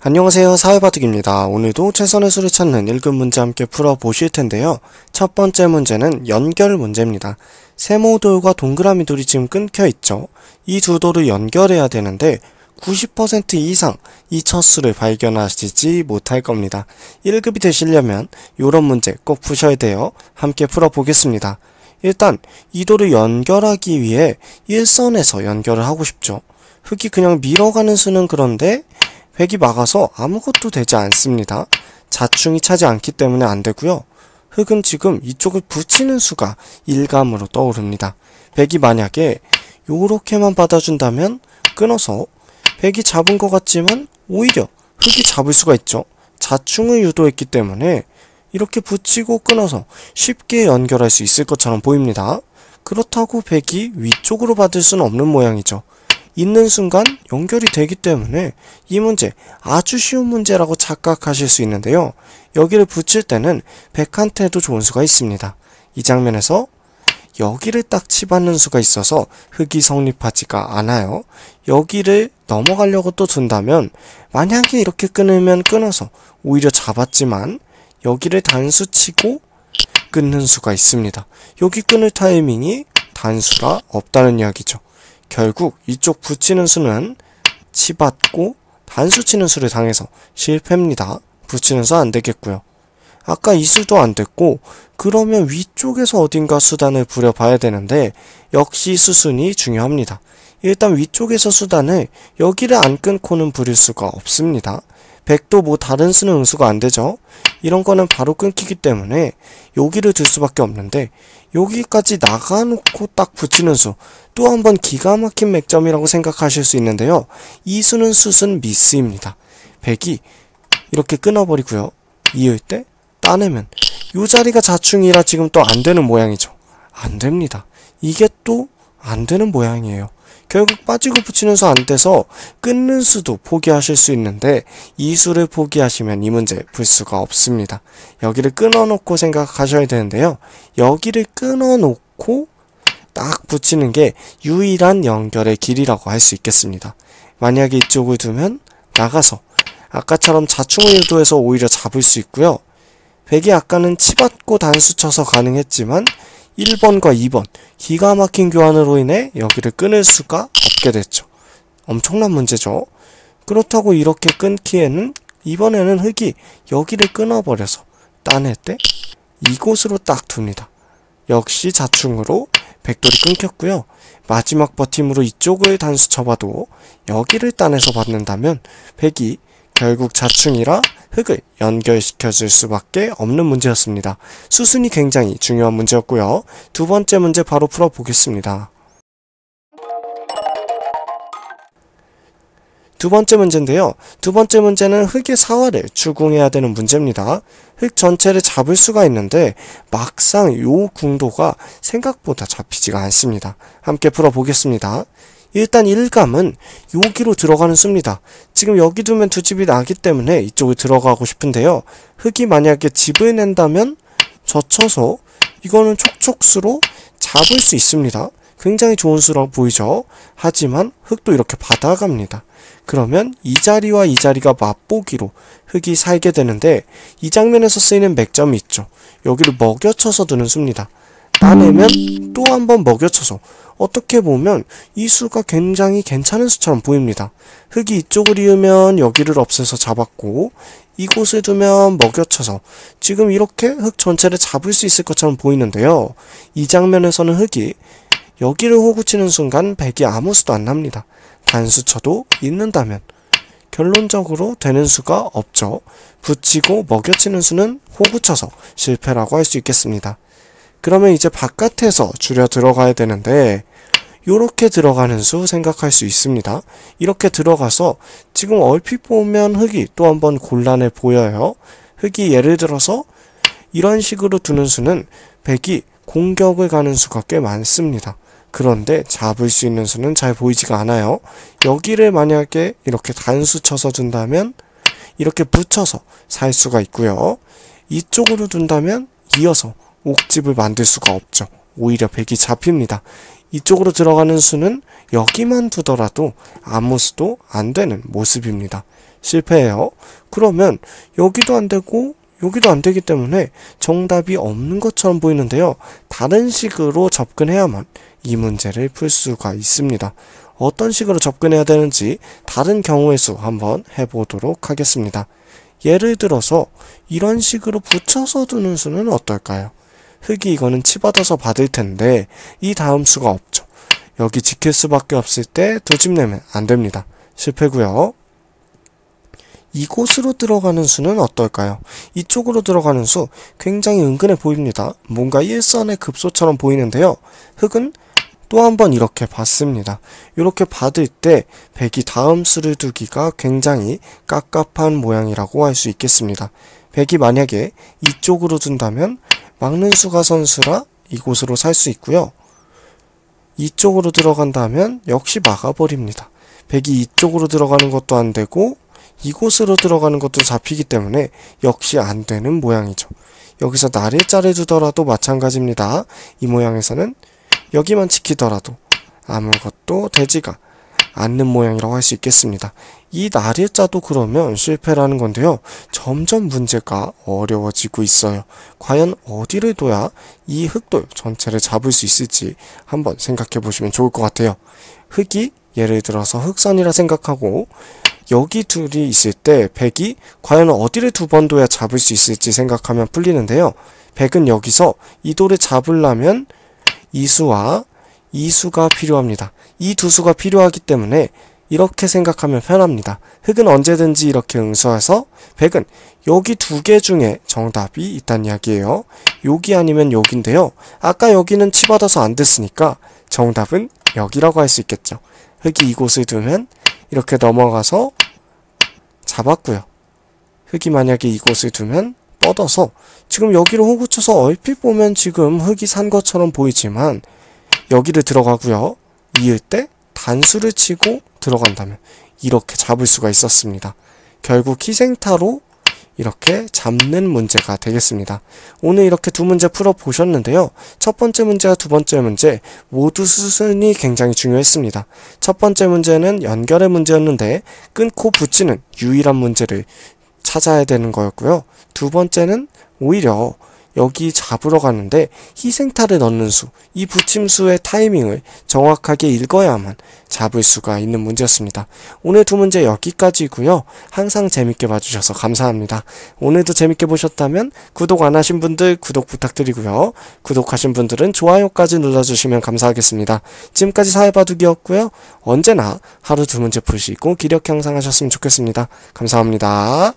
안녕하세요 사회바둑입니다. 오늘도 최선의 수를 찾는 1급 문제 함께 풀어보실 텐데요. 첫 번째 문제는 연결 문제입니다. 세모돌과 동그라미 돌이 지금 끊겨 있죠. 이 두 돌을 연결해야 되는데 90% 이상 이 첫수를 발견하시지 못할 겁니다. 1급이 되시려면 이런 문제 꼭 푸셔야 돼요. 함께 풀어보겠습니다. 일단 이 돌을 연결하기 위해 일선에서 연결을 하고 싶죠. 흙이 그냥 밀어가는 수는 그런데 획이 막아서 아무것도 되지 않습니다. 자충이 차지 않기 때문에 안 되고요. 흙은 지금 이쪽을 붙이는 수가 일감으로 떠오릅니다. 백이 만약에 요렇게만 받아준다면 끊어서 백이 잡은 것 같지만 오히려 흙이 잡을 수가 있죠. 자충을 유도했기 때문에 이렇게 붙이고 끊어서 쉽게 연결할 수 있을 것처럼 보입니다. 그렇다고 백이 위쪽으로 받을 수는 없는 모양이죠. 있는 순간 연결이 되기 때문에 이 문제 아주 쉬운 문제라고 착각하실 수 있는데요. 여기를 붙일 때는 백한테도 좋은 수가 있습니다. 이 장면에서 여기를 딱 치받는 수가 있어서 흙이 성립하지가 않아요. 여기를 넘어가려고 또 둔다면 만약에 이렇게 끊으면 끊어서 오히려 잡았지만 여기를 단수 치고 끊는 수가 있습니다. 여기 끊을 타이밍이 단수가 없다는 이야기죠. 결국 이쪽 붙이는 수는 치받고 단수 치는 수를 당해서 실패입니다. 붙이는 수 안되겠고요. 아까 이 수도 안됐고 그러면 위쪽에서 어딘가 수단을 부려봐야 되는데 역시 수순이 중요합니다. 일단 위쪽에서 수단을 여기를 안 끊고는 부릴 수가 없습니다. 백도 뭐 다른 수는 응수가 안되죠. 이런 거는 바로 끊기기 때문에 여기를 들 수밖에 없는데 여기까지 나가놓고 딱 붙이는 수 또 한번 기가 막힌 맥점이라고 생각하실 수 있는데요. 이 수는 수순 미스입니다. 100이 이렇게 끊어버리고요. 이을 때 따내면 이 자리가 자충이라 지금 또 안 되는 모양이죠. 안 됩니다. 이게 또 안 되는 모양이에요. 결국 빠지고 붙이는수 안 돼서 끊는 수도 포기하실 수 있는데 이 수를 포기하시면 이 문제 풀 수가 없습니다. 여기를 끊어놓고 생각하셔야 되는데요. 여기를 끊어놓고 딱 붙이는 게 유일한 연결의 길이라고 할 수 있겠습니다. 만약에 이쪽을 두면 나가서 아까처럼 자충을 유도해서 오히려 잡을 수 있고요. 백이 아까는 치받고 단수 쳐서 가능했지만 1번과 2번 기가 막힌 교환으로 인해 여기를 끊을 수가 없게 됐죠. 엄청난 문제죠. 그렇다고 이렇게 끊기에는 이번에는 흙이 여기를 끊어버려서 딴해때 이곳으로 딱 둡니다. 역시 자충으로 백돌이 끊겼고요. 마지막 버팀으로 이쪽을 단수 쳐봐도 여기를 따내서 받는다면 백이 결국 자충이라 흙을 연결시켜줄 수밖에 없는 문제였습니다. 수순이 굉장히 중요한 문제였고요. 두 번째 문제 바로 풀어보겠습니다. 두 번째 문제인데요. 두 번째 문제는 흙의 사활을 추궁해야 되는 문제입니다. 흙 전체를 잡을 수가 있는데 막상 요 궁도가 생각보다 잡히지가 않습니다. 함께 풀어보겠습니다. 일단 1감은 여기로 들어가는 수입니다. 지금 여기 두면 두 집이 나기 때문에 이쪽에 들어가고 싶은데요. 흙이 만약에 집을 낸다면 젖혀서 이거는 촉촉수로 잡을 수 있습니다. 굉장히 좋은 수로 보이죠? 하지만 흙도 이렇게 받아갑니다. 그러면 이 자리와 이 자리가 맛보기로 흙이 살게 되는데 이 장면에서 쓰이는 맥점이 있죠. 여기를 먹여쳐서 두는 수입니다. 따내면 또한번 먹여쳐서 어떻게 보면 이 수가 굉장히 괜찮은 수처럼 보입니다. 흙이 이쪽을 이으면 여기를 없애서 잡았고 이곳을 두면 먹여쳐서 지금 이렇게 흙 전체를 잡을 수 있을 것처럼 보이는데요. 이 장면에서는 흙이 여기를 호구치는 순간 백이 아무 수도 안 납니다. 단수쳐도 있는다면 결론적으로 되는 수가 없죠. 붙이고 먹여치는 수는 호구쳐서 실패라고 할 수 있겠습니다. 그러면 이제 바깥에서 줄여 들어가야 되는데 이렇게 들어가는 수 생각할 수 있습니다. 이렇게 들어가서 지금 얼핏 보면 흙이 또 한번 곤란해 보여요. 흙이 예를 들어서 이런 식으로 두는 수는 백이 공격을 가는 수가 꽤 많습니다. 그런데 잡을 수 있는 수는 잘 보이지가 않아요. 여기를 만약에 이렇게 단수 쳐서 둔다면 이렇게 붙여서 살 수가 있고요. 이쪽으로 둔다면 이어서 옥집을 만들 수가 없죠. 오히려 백이 잡힙니다. 이쪽으로 들어가는 수는 여기만 두더라도 아무 수도 안 되는 모습입니다. 실패해요. 그러면 여기도 안 되고 여기도 안 되기 때문에 정답이 없는 것처럼 보이는데요. 다른 식으로 접근해야만 이 문제를 풀 수가 있습니다. 어떤 식으로 접근해야 되는지 다른 경우의 수 한번 해보도록 하겠습니다. 예를 들어서 이런 식으로 붙여서 두는 수는 어떨까요? 흙이 이거는 치받아서 받을 텐데 이 다음 수가 없죠. 여기 지킬 수밖에 없을 때 도집내면 안 됩니다. 실패고요. 이곳으로 들어가는 수는 어떨까요? 이쪽으로 들어가는 수 굉장히 은근해 보입니다. 뭔가 일선의 급소처럼 보이는데요. 흙은 또 한 번 이렇게 봤습니다 이렇게 받을 때 백이 다음 수를 두기가 굉장히 깝깝한 모양이라고 할 수 있겠습니다. 백이 만약에 이쪽으로 둔다면 막는 수가 선수라 이곳으로 살 수 있고요. 이쪽으로 들어간다면 역시 막아버립니다. 백이 이쪽으로 들어가는 것도 안 되고 이곳으로 들어가는 것도 잡히기 때문에 역시 안 되는 모양이죠. 여기서 나를 자르주더라도 마찬가지입니다. 이 모양에서는 여기만 지키더라도 아무것도 되지가 않는 모양이라고 할 수 있겠습니다. 이 날일자도 그러면 실패라는 건데요. 점점 문제가 어려워지고 있어요. 과연 어디를 둬야 이 흑돌 전체를 잡을 수 있을지 한번 생각해 보시면 좋을 것 같아요. 흑이 예를 들어서 흑선이라 생각하고 여기 둘이 있을 때 백이 과연 어디를 두 번 둬야 잡을 수 있을지 생각하면 풀리는데요. 백은 여기서 이 돌을 잡으려면 이수와 이 수가 필요합니다. 이 두 수가 필요하기 때문에 이렇게 생각하면 편합니다. 흑은 언제든지 이렇게 응수해서 백은 여기 두 개 중에 정답이 있다는 이야기예요. 여기 아니면 여기인데요. 아까 여기는 치받아서 안 됐으니까 정답은 여기라고 할 수 있겠죠. 흑이 이곳을 두면 이렇게 넘어가서 잡았고요. 흑이 만약에 이곳을 두면 뻗어서 지금 여기로 호구 쳐서 얼핏 보면 지금 흙이산 것처럼 보이지만 여기를 들어가고요. 이을 때 단수를 치고 들어간다면 이렇게 잡을 수가 있었습니다. 결국 희생타로 이렇게 잡는 문제가 되겠습니다. 오늘 이렇게 두 문제 풀어보셨는데요. 첫 번째 문제와 두 번째 문제 모두 수순이 굉장히 중요했습니다. 첫 번째 문제는 연결의 문제였는데 끊고 붙이는 유일한 문제를 찾아야 되는 거였고요. 두 번째는 오히려 여기 잡으러 가는데 희생타를 넣는 수, 이 부침수의 타이밍을 정확하게 읽어야만 잡을 수가 있는 문제였습니다. 오늘 두 문제 여기까지고요. 항상 재밌게 봐주셔서 감사합니다. 오늘도 재밌게 보셨다면 구독 안 하신 분들 구독 부탁드리고요. 구독하신 분들은 좋아요까지 눌러주시면 감사하겠습니다. 지금까지 사회바둑이었고요. 언제나 하루 두 문제 풀시고 기력 향상하셨으면 좋겠습니다. 감사합니다.